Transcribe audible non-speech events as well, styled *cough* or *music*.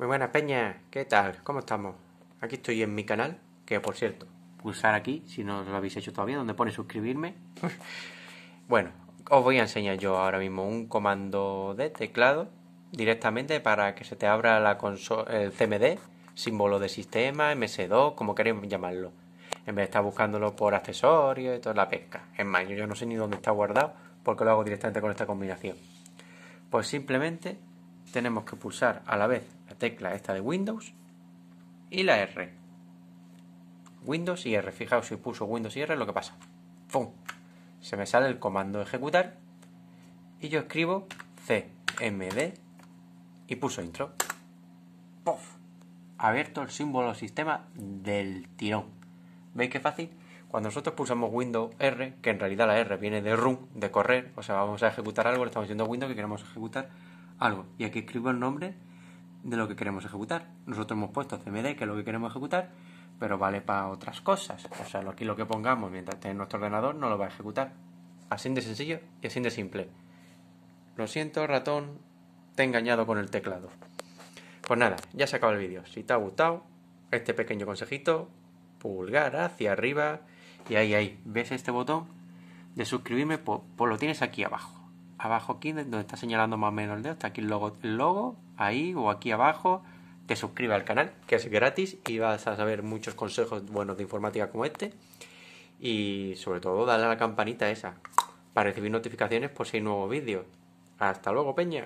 Muy buenas Peña, ¿qué tal? ¿Cómo estamos? Aquí estoy en mi canal, que por cierto, pulsar aquí si no lo habéis hecho todavía, donde pone suscribirme. *laughs* bueno, os voy a enseñar yo ahora mismo un comando de teclado directamente para que se te abra la el CMD, símbolo de sistema, MS2, como queréis llamarlo. En vez de estar buscándolo por accesorios y toda la pesca. Es más, yo no sé ni dónde está guardado porque lo hago directamente con esta combinación. Pues simplemente tenemos que pulsar a la vez la tecla esta de Windows y la R. Windows y R. Fijaos si puso Windows y R lo que pasa. Se me sale el comando ejecutar y yo escribo cmd y pulso intro. Abierto el símbolo sistema del tirón. ¿Veis qué fácil? Cuando nosotros pulsamos Windows R, que en realidad la R viene de run, de correr, o sea, vamos a ejecutar algo, le estamos diciendo Windows que queremos ejecutar algo y aquí escribo el nombre de lo que queremos ejecutar. Nosotros hemos puesto cmd, que es lo que queremos ejecutar, pero vale para otras cosas. O sea, aquí lo que pongamos mientras esté en nuestro ordenador no lo va a ejecutar. Así de sencillo y así de simple. Lo siento, ratón, te he engañado con el teclado. Pues nada, ya se acaba el vídeo. Si te ha gustado este pequeño consejito, pulgar hacia arriba y ahí, ahí, ¿ves este botón de suscribirme? por pues, pues lo tienes aquí abajo abajo aquí, donde está señalando más o menos el dedo, está aquí el logo, ahí o aquí abajo. Te suscribe al canal, que es gratis y vas a saber muchos consejos buenos de informática como este. Y sobre todo, dale a la campanita esa para recibir notificaciones por si hay nuevos vídeos. Hasta luego, Peña.